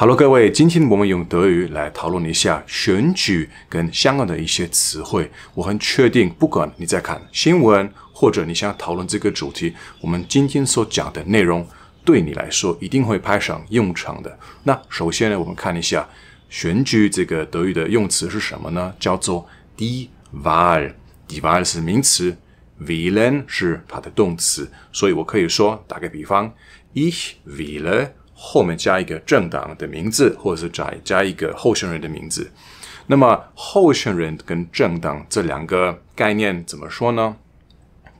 Hello，各位，今天我们用德语来讨论一下选举跟香港的一些词汇。我很确定，不管你再看新闻，或者你想要讨论这个主题，我们今天所讲的内容对你来说一定会派上用场的。那首先呢，我们看一下选举这个德语的用词是什么呢？叫做 Die Wahl。Die Wahl 是名词 w i l l e n 是它的动词，所以我可以说，打个比方，Ich w i l l e 后面加一个政党的名字，或者是加加一个候选人的名字。那么，候选人跟政党这两个概念怎么说呢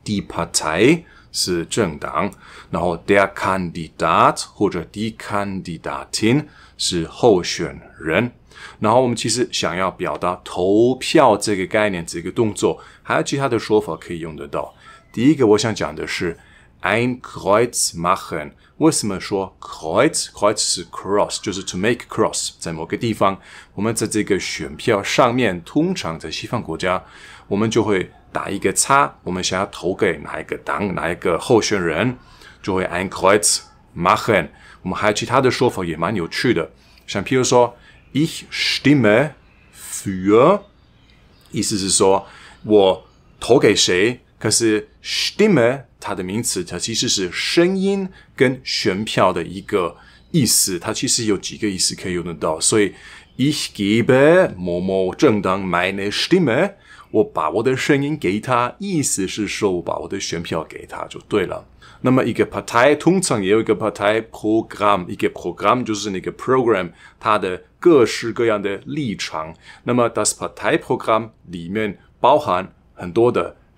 ？Die Partei 是政党，然后 der Kandidat 或者 die Kandidatin 是候选人。然后，我们其实想要表达投票这个概念、这个动作，还有其他的说法可以用得到。第一个，我想讲的是。Ein Kreuz machen，为什么说 Kreuz？Kreuz 是 cross，就是 to make cross。在某个地方，我们在这个选票上面，通常在西方国家，我们就会打一个叉。我们想要投给哪一个党、哪一个候选人，就会 ein Kreuz machen。我们还有其他的说法也蛮有趣的。像譬如说，Ich stimme für，意思是说我投给谁。可是，Stimme，它的名词，它其实是声音跟选票的一个意思。它其实有几个意思可以用得到。所以，Ich gebe meinem Stimm，我把我的声音给他，意思是说，我把我的选票给他就对了。那么，一个 p a r t y i 通常也有一个 p a r t y i p r o g r a m 一个 program 就是那个 program，它的各式各样的立场。那么，das p a r t y i p r o g r a m 里面包含很多的。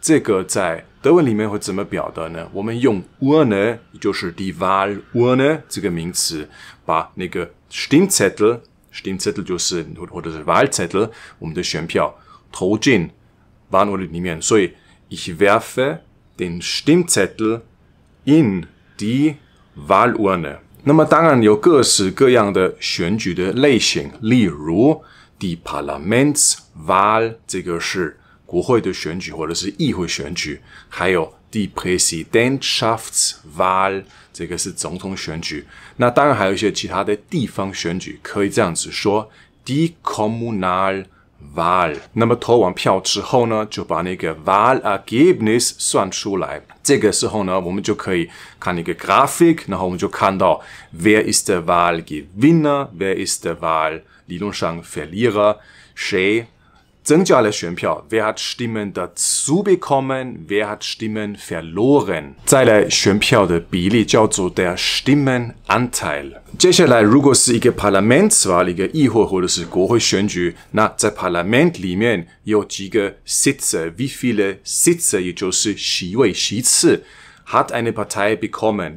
这个在德文里面会怎么表达呢？我们用 Urne，就是 die Wahlurne 这个名词，把那个 Stimmzettel，Stimmzettel Stimmzettel 就是或者是 Wahlzettel，我们的选票投进 Wahlurne 里面。所以 ich werfe den Stimmzettel in die Wahlurne。那么当然有各式各样的选举的类型，例如 die Parlamentswahl，这个是。国会的选举或者是议会选举，还有 die Präsidentschaftswahl，这个是总统选举。那当然还有一些其他的地方选举，可以这样子说 die Kommunalwahl。那么投完票之后呢，就把那个 Wahlergebnis 算出来。这个时候呢，我们就可以看一个 Grafik，然后我们就看到 wer ist der Wahlgewinner，wer ist der Wahl 理论上 Verlierer，谁。Wer hat Stimmen dazu bekommen? Wer hat Stimmen verloren? 再来，选票的比例叫做 der Stimmenanteil。接下来，如果是一个 Parlamentswahl，一个议会或者是国会选举，那在 Parlament 里面有几个 Sitze，wie viele Sitze，也就是席位、席次，hat eine Partei bekommen,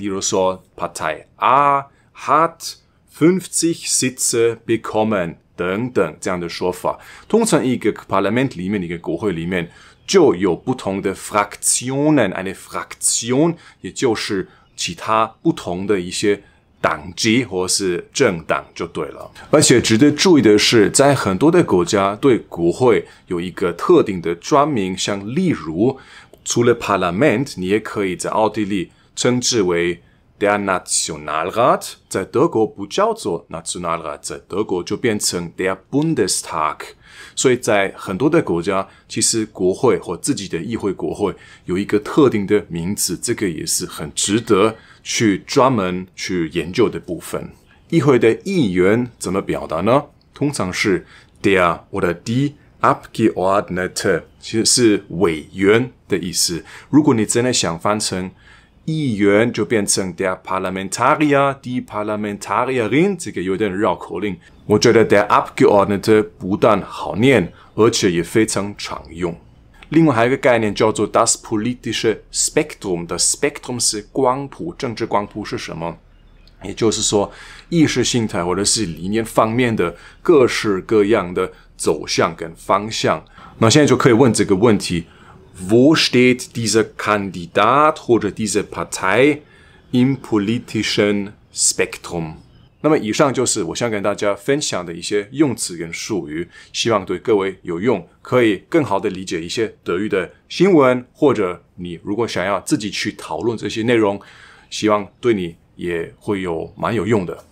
Partei A hat 50 Sitze bekommen。等等这样的说法，通常一个 parliament 里面，一个国会里面就有不同的 f r a c t i o n e n n 个 fraktion 也就是其他不同的一些党籍或是政党就对了。而且值得注意的是，在很多的国家对国会有一个特定的专名，像例如，除了 parliament，你也可以在奥地利称之为。Der Nationalrat 在德国不叫做 Nationalrat，在德国就变成 Der Bundestag。所以在很多的国家，其实国会或自己的议会、国会有一个特定的名字，这个也是很值得去专门去研究的部分。议会的议员怎么表达呢？通常是 der 或 d e r die Abgeordneter，其实是委员的意思。如果你真的想翻成议员就变成 der Parlamentarier, die Parlamentarierin，这个有点绕口令。我觉得 der Abgeordnete 不但好念，而且也非常常用。另外还有一个概念叫做 das politische Spektrum，的 s Spektrum 是光谱，政治光谱是什么？也就是说意识形态或者是理念方面的各式各样的走向跟方向。那现在就可以问这个问题。who state this candidate 或者 this partai in politician spectrum 那么以上就是我想跟大家分享的一些用词跟术语，希望对各位有用，可以更好的理解一些德语的新闻，或者你如果想要自己去讨论这些内容，希望对你也会有蛮有用的。